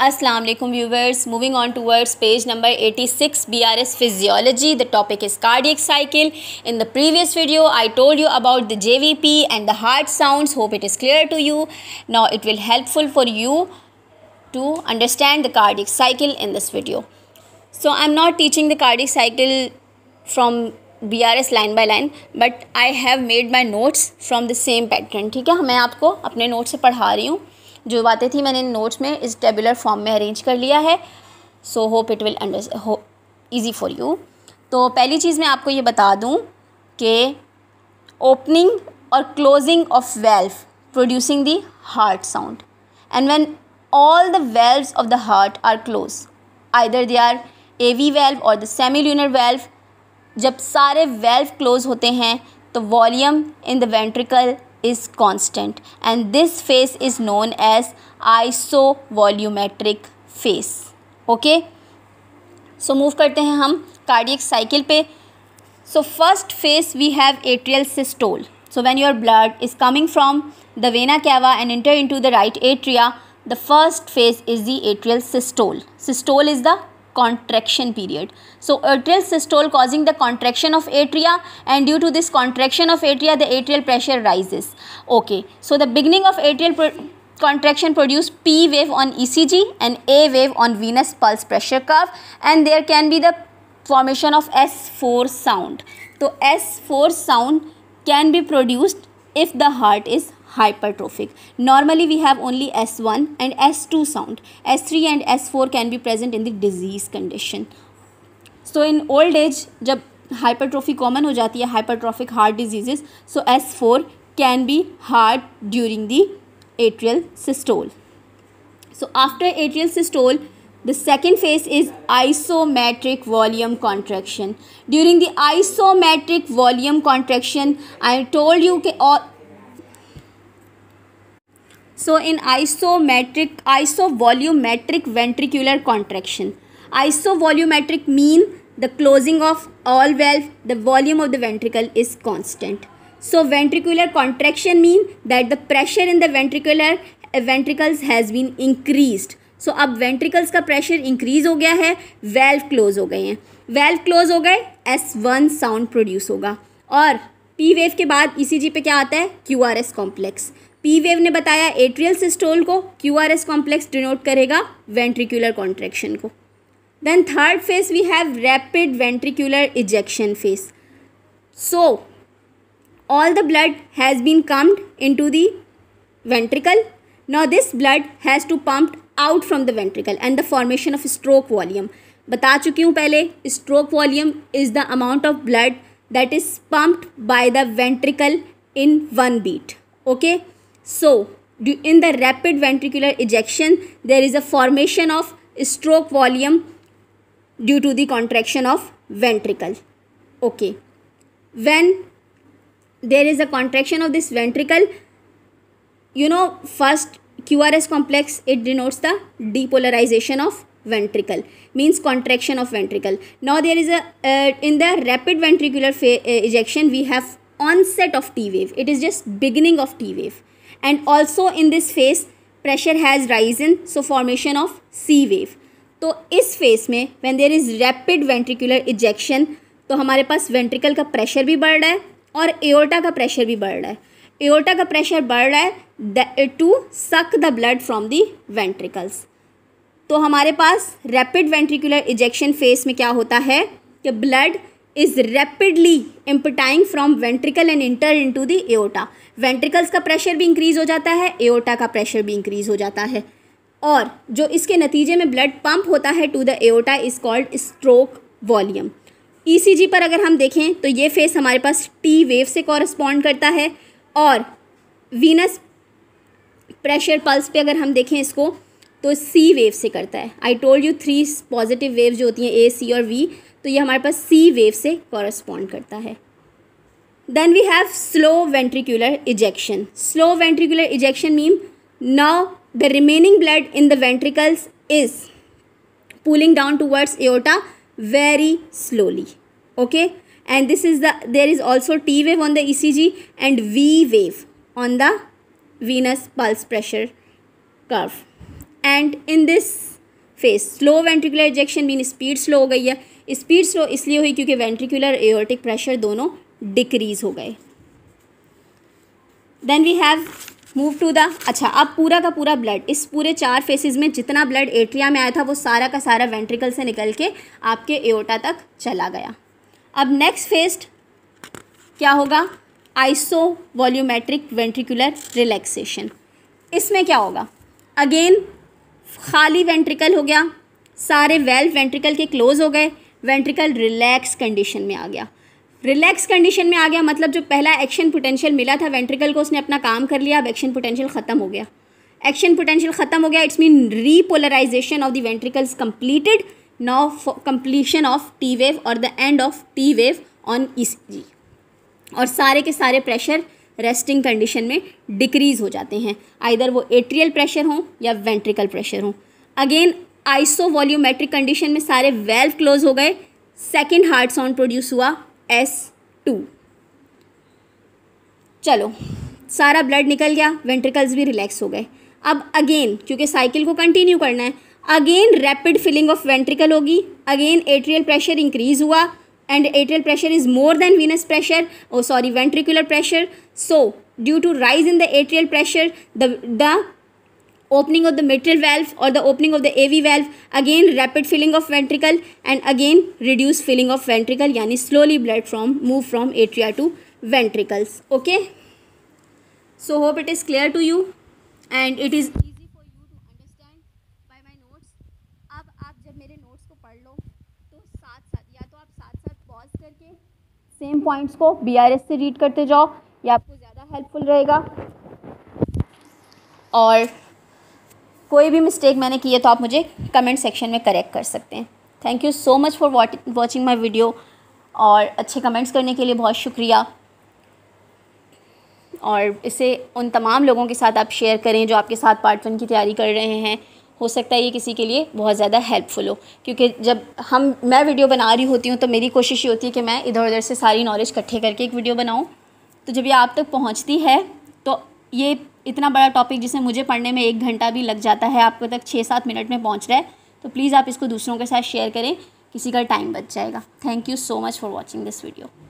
Aslam viewers moving on towards page number eighty six B R S physiology the topic is cardiac cycle in the previous video I told you about the J V P and the heart sound hope it is clear to you now it will helpful for you to understand the cardiac cycle in this video so I am not teaching the cardiac cycle from B R S line by line but I have made my notes from the same pattern ठीक है मैं आपको अपने notes से पढ़ा रही हूँ जो बातें थी मैंने नोट्स में इस टेबुलर फॉर्म में अरेंज कर लिया है so hope it will under हो ईजी फॉर यू तो पहली चीज़ मैं आपको ये बता दूँ कि ओपनिंग और closing of valve producing the heart sound and when all the valves of the heart are close either they are A V valve or the semilunar valve जब सारे वेल्व क्लोज होते हैं तो volume in the ventricle is constant and this phase is known as isovolumetric phase okay so move karte hain hum cardiac cycle pe so first phase we have atrial systole so when your blood is coming from the vena cava and enter into the right atria the first phase is the atrial systole systole is the contraction period. So atrial systole causing the contraction of atria and due to this contraction of atria the atrial pressure rises. Okay, so the beginning of atrial pro contraction produce P wave on ECG and A wave on venous pulse pressure curve and there can be the formation of S4 sound. So S4 sound can be produced if the heart is hypertrophic. Normally we have only S1 and S2 sound. S3 and S4 can be present in the disease condition. So in old age, jab hypertrophy common ho jati hai hypertrophic heart diseases, so S4 can be hard during the atrial systole. So after atrial systole, the second phase is isometric volume contraction. During the isometric volume contraction, I told you ke all, so in isometric isovolumetric ventricular contraction isovolumetric mean the closing of all valve the volume of the ventricle is constant so ventricular contraction mean that the pressure in the ventricular ventricles has been increase so अब ventricles का pressure increase हो गया है valve close हो गए हैं valve close हो गए एस वन साउंड प्रोड्यूस होगा और पी वेव के बाद ई सी जी पे क्या आता है Q R S complex P wave ने बताया एट्रियल सिस्टोल को Q R S complex denote करेगा वेंट्रिकुलर कॉन्ट्रेक्शन को then third phase we have rapid ventricular ejection phase so all the blood has been comed in to the ventricle now this blood has to pumped out from the ventricle and the formation of stroke volume बता चुकी हूँ पहले stroke volume is the amount of blood that is pumped by the ventricle in one beat okay So, in the rapid ventricular ejection, there is a formation of stroke volume due to the contraction of ventricle. Okay. When there is a contraction of this ventricle, you know, first QRS complex, it denotes the depolarization of ventricle means contraction of ventricle now there is a uh, in the rapid ventricular uh, ejection we have onset of t wave it is just beginning of t wave and also in this phase pressure has rise in so formation of C wave तो इस phase में when there is rapid ventricular ejection तो हमारे पास ventricle का pressure भी बढ़ रहा है और एओर्टा का प्रेशर भी बढ़ रहा है एओर्टा का प्रेशर बढ़ रहा है to suck the blood from the ventricles तो हमारे पास रैपिड वेंट्रिकुलर इजेक्शन फेस में क्या होता है कि blood is rapidly emptying from ventricle and enter in to the aorta ventricles का प्रेशर भी इंक्रीज हो जाता है एओटा का प्रेशर भी इंक्रीज हो जाता है और जो इसके नतीजे में ब्लड पम्प होता है to the aorta is called stroke volume E पर अगर हम देखें तो ये फेस हमारे पास टी वेव से कॉरस्पॉन्ड करता है और वीनस प्रेशर पल्स पे अगर हम देखें इसको तो सी वेव से करता है I told you three positive wave जो होती हैं ए सी और वी तो ये हमारे पास सी वेव से कॉरस्पॉन्ड करता है then we have slow ventricular ejection slow ventricular ejection mean now the remaining blood in the ventricles is pulling down towards aorta very slowly okay and this is the there is also T wave on the E C G and V wave on the venous pulse pressure curve and in this phase slow ventricular ejection mean speed slow हो गई है speed slow इसलिए हुई क्योंकि ventricular aortic pressure दोनों decrease हो गए then we have move to the अच्छा अब पूरा का पूरा ब्लड इस पूरे चार फेसेस में जितना ब्लड एट्रिया में आया था वो सारा का सारा वेंट्रिकल से निकल के आपके एओटा तक चला गया अब नेक्स्ट फेस्ट क्या होगा आइसो वॉल्यूमेट्रिक वेंट्रिकुलर रिलैक्सेशन इसमें क्या होगा अगेन खाली वेंट्रिकल हो गया सारे वेल्व वेंट्रिकल के क्लोज हो गए वेंट्रिकल रिलैक्स कंडीशन में आ गया रिलैक्स कंडीशन में आ गया मतलब जो पहला एक्शन पोटेंशियल मिला था वेंट्रिकल को उसने अपना काम कर लिया अब एक्शन पोटेंशियल ख़त्म हो गया एक्शन पोटेंशियल ख़त्म हो गया it's mean repolarization of the ventricles completed now completion of T wave और the end of T wave on E और सारे के सारे प्रेशर रेस्टिंग कंडीशन में डिक्रीज़ हो जाते हैं आइधर वो एट्रियल प्रेशर हो या वेंट्रिकल प्रेशर हो अगेन आइसो वॉल्यूमेट्रिक कंडीशन में सारे वेल्व क्लोज हो गए सेकेंड हार्ट साउंड प्रोड्यूस हुआ एस टू चलो सारा ब्लड निकल गया वेंट्रिकल्स भी रिलैक्स हो गए अब अगेन क्योंकि साइकिल को कंटिन्यू करना है again rapid filling of ventricle होगी अगेन एट्रियल प्रेशर इंक्रीज हुआ and atrial pressure is more than venous pressure oh sorry ventricular pressure so due to rise in the atrial pressure the opening of the mitral valve or the opening of the AV valve, again rapid filling of ventricle and again reduced filling of ventricle yani slowly blood from move from atria to ventricles. Okay. So hope it is clear to you and it is easy for you to understand by my notes. ab aap jab mere notes ko पढ़ lo to साथ साथ ya to aap साथ साथ pause karke same points ko BRS se read karte jao ye aapko zyada helpful rahega aur कोई भी mistake मैंने की है तो आप मुझे कमेंट सेक्शन में करेक्ट कर सकते हैं thank you so much for watching my video और अच्छे कमेंट्स करने के लिए बहुत शुक्रिया और इसे उन तमाम लोगों के साथ आप शेयर करें जो आपके साथ पार्ट वन की तैयारी कर रहे हैं हो सकता है ये किसी के लिए बहुत ज़्यादा हेल्पफुल हो क्योंकि जब हम मैं वीडियो बना रही होती हूँ तो मेरी कोशिश ये होती है कि मैं इधर उधर से सारी नॉलेज इकट्ठे करके एक वीडियो बनाऊँ तो जब ये आप तक पहुँचती है तो ये इतना बड़ा टॉपिक जिसे मुझे पढ़ने में एक घंटा भी लग जाता है आपको तक छः सात मिनट में पहुँच रहा है तो प्लीज़ आप इसको दूसरों के साथ शेयर करें किसी का टाइम बच जाएगा thank you so much for watching this video